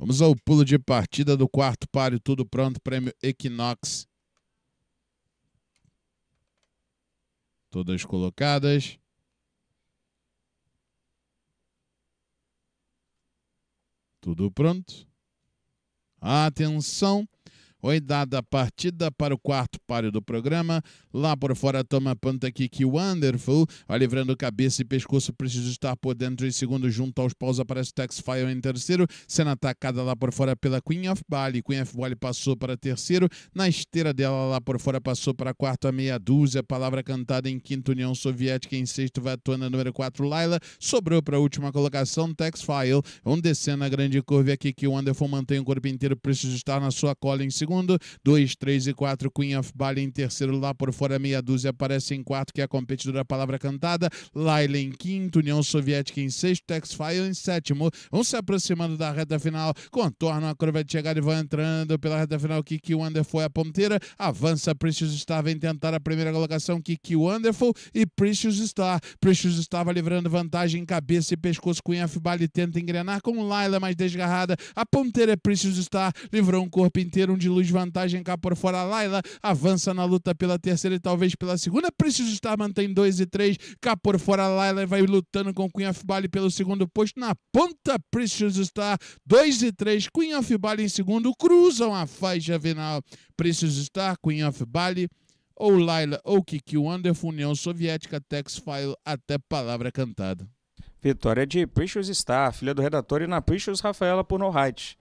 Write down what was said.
Vamos ao pulo de partida do quarto páreo, tudo pronto, prêmio Equinox. Todas colocadas. Tudo pronto. Atenção. Oi, dada a partida para o quarto páreo do programa. Lá por fora toma ponta que Wonderful. Vai livrando cabeça e pescoço. Preciso estar por dentro em segundo junto aos paus. Aparece Tex File em terceiro. Sendo atacada lá por fora pela Queen of Bali. Queen of Bali passou para terceiro. Na esteira dela lá por fora passou para quarto a meia dúzia. Palavra cantada em quinto União Soviética. Em sexto vai atuando a número 4 Laila. Sobrou para a última colocação Tex File. Um descendo a grande curva aqui que Wonderful mantém o corpo inteiro. Preciso estar na sua cola em segundo segundo. 2, 3 e 4, Queen of Bali em terceiro. Lá por fora, meia dúzia aparece em quarto, que é a competidora Palavra Cantada. Laila em quinto, União Soviética em sexto, Texfile em sétimo. Vão se aproximando da reta final, contornam a curva de chegada e vão entrando pela reta final. Kiki Wonderful é a ponteira. Avança Precious Star, vem tentar a primeira colocação. Kiki Wonderful e Precious Star. Precious estava livrando vantagem em cabeça e pescoço. Queen of Bali tenta engrenar com Laila mais desgarrada. A ponteira é Precious Star, livrou um corpo inteiro, um dilúvio Desvantagem vantagem cá por fora. Laila avança na luta pela terceira e talvez pela segunda. Preciso estar mantém 2 e 3. Cá por fora, Laila vai lutando com Queen of Bali pelo segundo posto. Na ponta, Preciso estar 2 e 3. Queen of Bali em segundo. Cruzam a faixa final. Preciso estar Queen of Bali ou Laila ou Kiki Wonderful, União Soviética, Tex File, até palavra cantada. Vitória de Precious Star, filha do redator, e na Precious Rafaela por No Height.